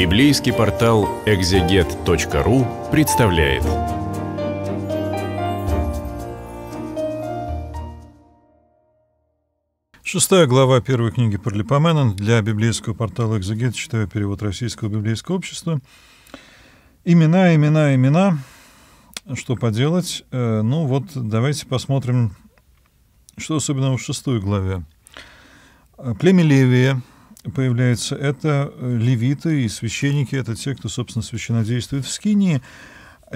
Библейский портал экзегет.ру представляет. Шестая глава первой книги Парлипоменон для библейского портала «Экзегет», читаю перевод Российского библейского общества. Имена, имена, имена. Что поделать? Э, ну вот, давайте посмотрим, что особенно в шестой главе. Э, племя Левия – появляется, это э, левиты и священники, это те, кто, собственно, священодействует в Скинии,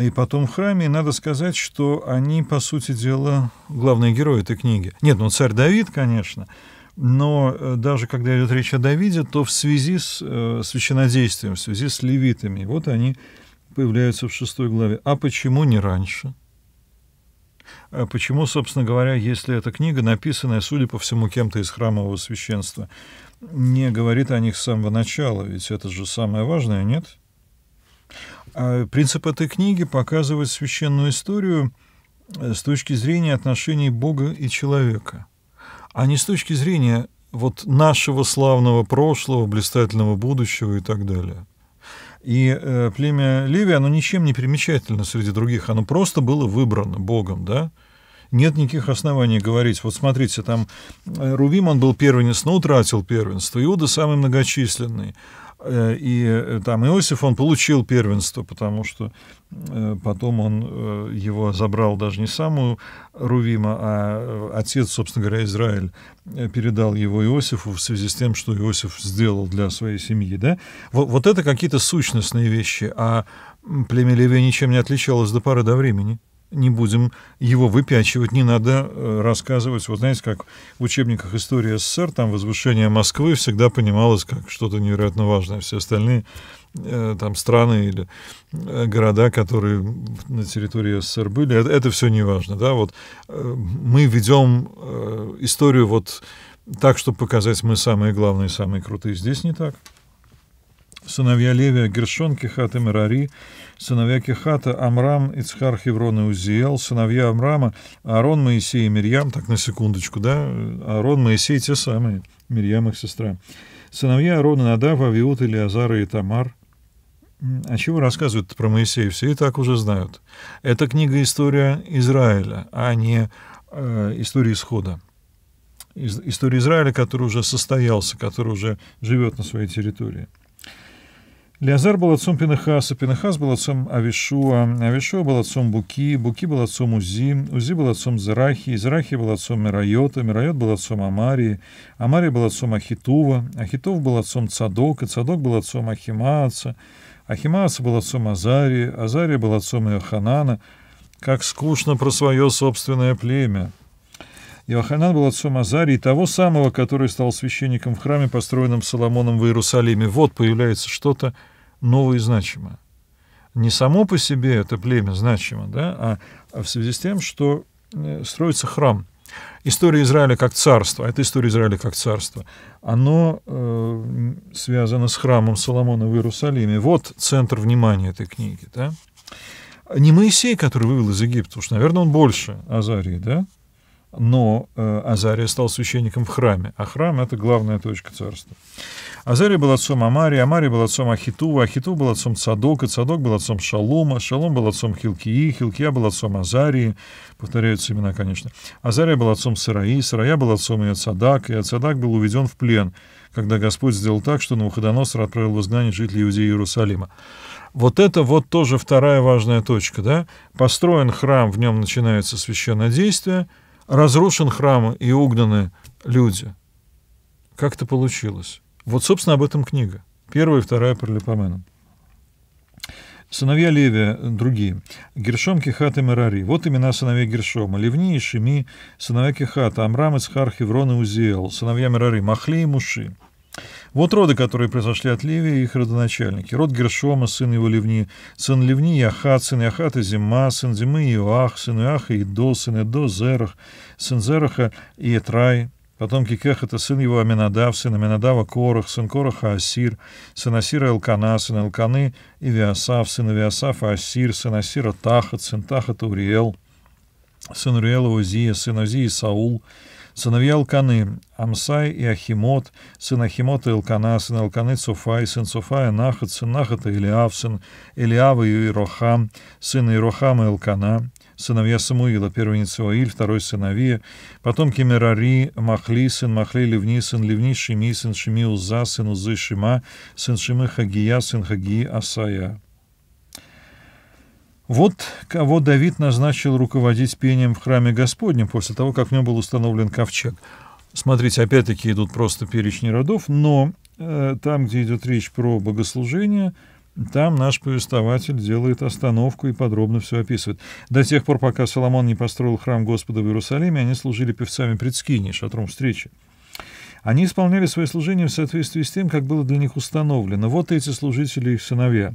и потом в храме. И надо сказать, что они, по сути дела, главные герои этой книги. Нет, ну царь Давид, конечно, но э, даже когда идет речь о Давиде, то в связи с э, священодействием, в связи с левитами, вот они появляются в шестой главе. А почему не раньше? Э, почему, собственно говоря, если эта книга, написанная, судя по всему, кем-то из храмового священства, не говорит о них с самого начала, ведь это же самое важное, нет? А принцип этой книги показывает священную историю э, с точки зрения отношений Бога и человека, а не с точки зрения вот нашего славного прошлого, блистательного будущего и так далее. И э, племя Леви, оно ничем не примечательно среди других, оно просто было выбрано Богом, да? Нет никаких оснований говорить. Вот смотрите, там э, Рувим, он был первенец, но утратил первенство. Иуда самый многочисленный. Э, и э, там Иосиф, он получил первенство, потому что э, потом он его забрал даже не саму Рувима, а отец, собственно говоря, Израиль передал его Иосифу в связи с тем, что Иосиф сделал для своей семьи. Да? Вот, вот это какие-то сущностные вещи, а племя Левия ничем не отличалось до поры до времени. — не будем его выпячивать, не надо э, рассказывать. Вот знаете, как в учебниках истории СССР, там возвышение Москвы всегда понималось как что-то невероятно важное. Все остальные э, там страны или э, города, которые на территории СССР были, это, это все не важно. Да? Вот, мы ведем историю вот так, чтобы показать, мы самые главные, самые крутые. Здесь не так сыновья Левия, Гершон, Кехат и Мерари, сыновья Кехата, Амрам, Ицхар, Хеврон и Узиел, сыновья Амрама, Аарон, Моисей и Мирьям, так на секундочку, да, Аарон, Моисей те самые, Мирьям их сестра, сыновья Аарона, Надав, Авиут, Илиазара и Тамар. А чего рассказывают про Моисея? Все и так уже знают. Это книга «История Израиля», а не э, «История исхода». История Израиля, который уже состоялся, который уже живет на своей территории. Леазар был отцом Пинахаса, Пинахас был отцом Авишуа, Авишуа был отцом Буки, Буки был отцом Узи, Узи был отцом Зерахи, Зерахи был отцом Мирайота, Мирайот был отцом Амарии, Амария был отцом Ахитува, Ахитов был отцом Цадока, Цадок был отцом Ахимааца, Ахимаац был отцом Азарии, Азария был отцом Иоханана. Как скучно про свое собственное племя. Иоханан был отцом Азарии, того самого, который стал священником в храме, построенном Соломоном в Иерусалиме. Вот появляется что-то, новое и значимое. Не само по себе это племя значимо, да, а, а в связи с тем, что э, строится храм. История Израиля как царство, а это история Израиля как царство, оно э, связано с храмом Соломона в Иерусалиме. Вот центр внимания этой книги. Да? Не Моисей, который вывел из Египта, уж, наверное, он больше Азарии, да? но э, Азария стал священником в храме, а храм — это главная точка царства. Азарий был отцом Амари, Амари был отцом Ахитува, Ахиту был отцом Цадока, Цадок был отцом Шалома, Шалом был отцом Хилкии, Хилкия был отцом Азарии, повторяются имена, конечно. Азария был отцом Сараи, Сарая был отцом Цадак, Иоцадак, Цадак был уведен в плен, когда Господь сделал так, что Навуходоносор отправил в изгнание жителей Иудеи Иерусалима. Вот это вот тоже вторая важная точка, да? Построен храм, в нем начинается священное действие, разрушен храм и угнаны люди. Как это получилось? Вот, собственно, об этом книга. Первая и вторая про Липомена. Сыновья Левия, другие. Гершом, Кихат и Мерари. Вот имена сыновей Гершома. Левни и Шими, сыновья Кихата, Амрам, Исхар, Хеврон и Узиэл. Сыновья Мерари, Махли и Муши. Вот роды, которые произошли от Левия и их родоначальники. Род Гершома, сын его Левни, сын Левни Яхат, сын Яхата Зима, сын Зимы Иоах, сын Иоаха Идо, сын Идо Зерах, сын Зераха и Иетрай, потомки Кикех — это сын его Аминадав, сын Аминадава — Корах, сын Кораха — Асир, сын Асира — Элкана, сын Элканы — Ивиасав, сын Ивиасафа — Асир, сын Асира — Тахат, сын Тахата — Уриел, сын Уриела Озия, сын Узии Саул, сыновья Элканы — Амсай и Ахимот, сын Ахимота — Элкана, сын Элканы — Цуфай, сын Цуфая — Нахат, сын Нахата — Илиав, сын Илиава — Ирохам, сын Ирохама — Элкана, сыновья Самуила, первенец Оиль, второй сыновья, потомки Мерари, Махли, сын Махли, Ливни сын Ливни Шими, сын Шими, Уза, сын Узы, Шима, сын Шимы, Хагия, сын Хагии, Асая. Вот кого Давид назначил руководить пением в храме Господнем после того, как в нем был установлен ковчег. Смотрите, опять-таки идут просто перечни родов, но э, там, где идет речь про богослужение – там наш повествователь делает остановку и подробно все описывает. До тех пор, пока Соломон не построил храм Господа в Иерусалиме, они служили певцами предскини, шатром встречи. Они исполняли свои служения в соответствии с тем, как было для них установлено. Вот эти служители и их сыновья.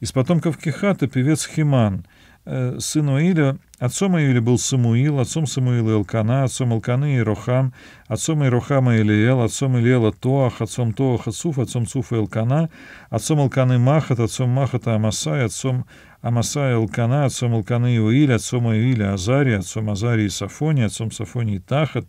Из потомков Кихата певец Химан, Э, сын Уиля, отцом Ииля был Самуил, отцом Самуила Элкана, отцом Элканы Ирохам, отцом Ирохама Илиел отцом Илиела Тоах, отцом Тоаха Цуф, отцом Цуфа Элкана, отцом Элканы Махат, отцом Махата Амасай, отцом Амаса и Алкана, отцом Алканы Иуиля, отцом Иуиля Азари, отцом Азарии Сафони, отцом Сафонии Тахат,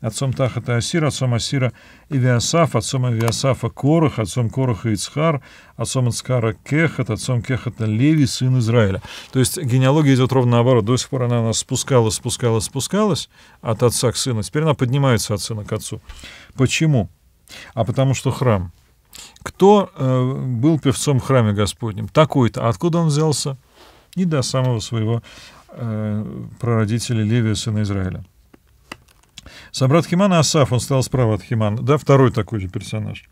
отцом Тахата Асир, отцом Асира Ивиасаф, отцом Ивиасафа Корах, отцом Короха Ицхар, отцом Ицхара Кехат, отцом Кехата Леви, сын Израиля. То есть генеалогия идет ровно наоборот. До сих пор она у нас спускалась, спускалась, спускалась от отца к сыну. Теперь она поднимается от сына к отцу. Почему? А потому что храм — кто э, был певцом в храме Господнем? Такой-то. Откуда он взялся? И до самого своего э, прародителя Левия, сына Израиля. Собрат Химана Асаф, он стал справа от Химана, да, второй такой же персонаж.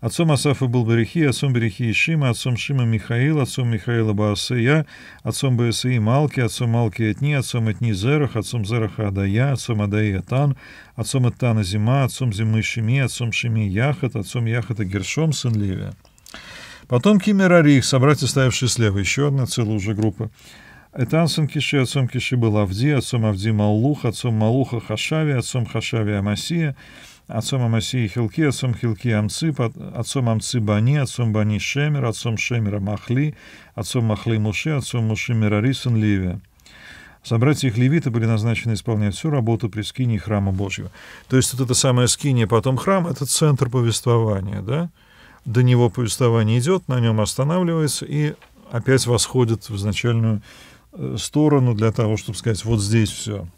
Отцом Асафа был Барихи, отцом Барихи Ишима, отцом Шима Михаил, отцом Михаила Баасея, отцом Баасеи Малки, отцом Малки Этни, отцом Этни Зерах, отцом Зераха Адая, отцом Адая Тан, отцом Этана Зима, отцом Зимы Шими, отцом Шими Яхат, отцом Яхата Гершом, сын Левия. Потом Кимерарих, собратья, ставившие слева, еще одна целая уже группа. Этансон Киши, отцом Киши был Авди, отцом Авди Маллух, отцом Малуха Хашави, отцом Хашави Амасия, отцом Амасии Хилки, отцом Хилки Амцы, отцом Амцы Бани, отцом Бани Шемер, отцом Шемера Махли, отцом Махли Муши, отцом Муши Мирарисон Ливия. Собратья их левиты были назначены исполнять всю работу при скине храма Божьего. То есть вот это самое скине потом храм — это центр повествования, да? До него повествование идет, на нем останавливается и опять восходит в изначальную Э, сторону для того, чтобы сказать, вот здесь все.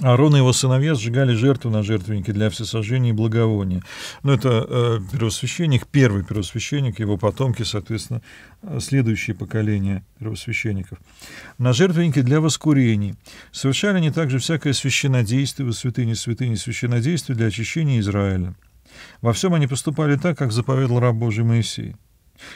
Аарон и его сыновья сжигали жертву на жертвеннике для всесожжения и благовония. Но ну, это э, первосвященник, первый первосвященник, его потомки, соответственно, э, следующие поколения первосвященников. На жертвеннике для воскурений. Совершали они также всякое священодействие, святыни, святыни, священодействие для очищения Израиля. Во всем они поступали так, как заповедал раб Божий Моисей.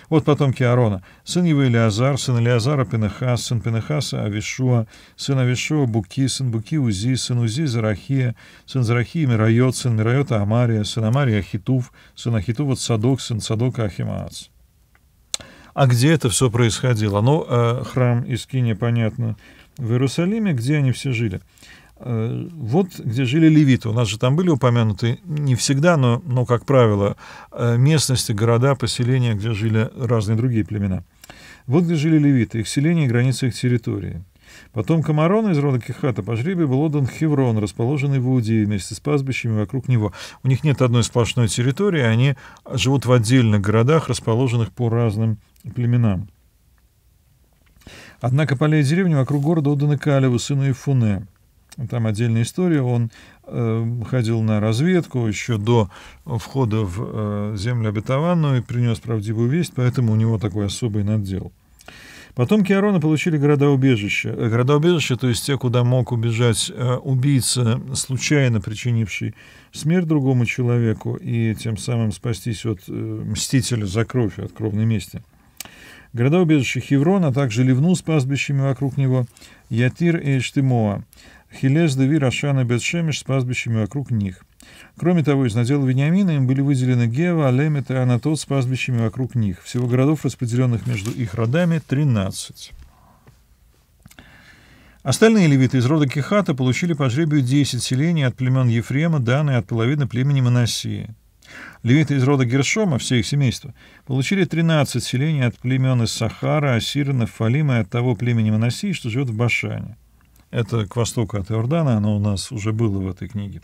Вот потомки Аарона. Сын его Илиазар, сын Илиазара Пенехас, сын Пенехаса Авишуа, сын Авишуа Буки, сын Буки Узи, сын Узи Зарахия, сын Зарахия Мирайот, сын Мирайота Амария, сын Амария Ахитув, сын Ахитува Садок, сын Садока Ахимаац. А где это все происходило? Ну, э, храм Искиния, понятно, в Иерусалиме, где они все жили. Э, вот где жили левиты. У нас же там были упомянуты не всегда, но, но как правило, э, местности, города, поселения, где жили разные другие племена. Вот где жили левиты, их селения, и границы их территории. Потом Камарона из рода Кехата по жребию был отдан Хеврон, расположенный в Иудее вместе с пастбищами вокруг него. У них нет одной сплошной территории, а они живут в отдельных городах, расположенных по разным племенам. Однако поля и деревни вокруг города отданы Калеву, сыну Ифуне там отдельная история, он э, ходил на разведку еще до входа в э, землю обетованную и принес правдивую весть, поэтому у него такой особый наддел. Потомки Аарона получили города-убежища. Э, то есть те, куда мог убежать э, убийца, случайно причинивший смерть другому человеку и тем самым спастись от э, мстителя за кровь, от кровной мести. Города-убежища Хеврон, а также Ливну с пастбищами вокруг него, Ятир и Эштимоа. Хилез, Девир, Ашан и Бетшемиш с пастбищами вокруг них. Кроме того, из надела Вениамина им были выделены Гева, Алемет и Анатот с пастбищами вокруг них. Всего городов, распределенных между их родами, 13. Остальные левиты из рода Кехата получили по жребию 10 селений от племен Ефрема, Дана и от половины племени Моносии. Левиты из рода Гершома, все их семейство, получили 13 селений от племен из Сахара, Асирина, Фалима и от того племени Моносии, что живет в Башане. Это к востоку от Иордана, оно у нас уже было в этой книге.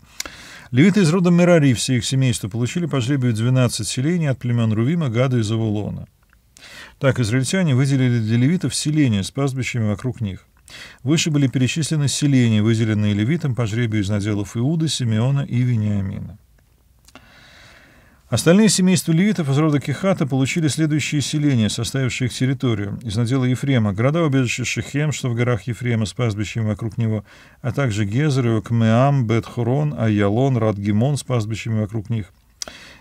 Левиты из рода Мерари, все их семейства, получили по жребию 12 селений от племен Рувима, Гада и Завулона. Так израильтяне выделили для левитов селения с пастбищами вокруг них. Выше были перечислены селения, выделенные левитам по жребию из наделов Иуда, Симеона и Вениамина. Остальные семейства левитов из рода Кехата получили следующие селения, составившие их территорию. Из надела Ефрема – города-убежище Шехем, что в горах Ефрема, с пастбищами вокруг него, а также Гезер, Кмеам, Бетхурон, Айялон, Радгимон с пастбищами вокруг них –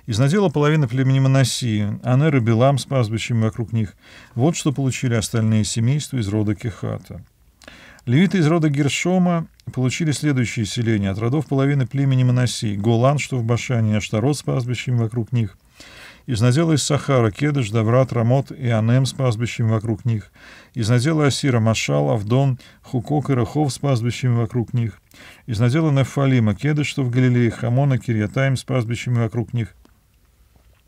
из надела половина племени Моносии, Анер и Белам с пастбищами вокруг них. Вот что получили остальные семейства из рода Кехата. Левиты из рода Гершома получили следующие селения от родов половины племени Моносей, Голан, что в Башане, Аштарот с пастбищами вокруг них, из надела из Сахара, Кедыш, Даврат, Рамот и Анем с пастбищами вокруг них, из надела Асира, Машал, Авдон, Хукок и Рахов с пастбищами вокруг них, из надела Нефалима, Кедыш, что в Галилее, Хамона, Кирьятаем с пастбищами вокруг них.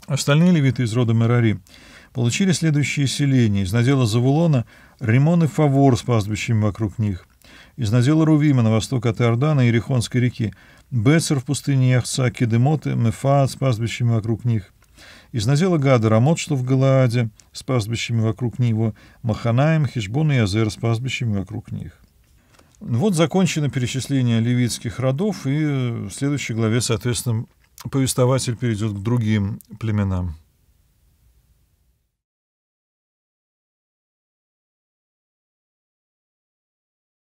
Остальные левиты из рода Мерари получили следующие селения. Из надела Завулона – Римон и Фавор с пастбищами вокруг них. Из надела Рувима на восток от Иордана и Рихонской реки. Бецер в пустыне Яхца, Кедемоты, Мефаат с пастбищами вокруг них. Из надела Гада Рамот, что в Галааде, с пастбищами вокруг него, Маханаем, Хижбон и Азер с пастбищами вокруг них. Ну вот закончено перечисление левитских родов, и в следующей главе, соответственно, повествователь перейдет к другим племенам.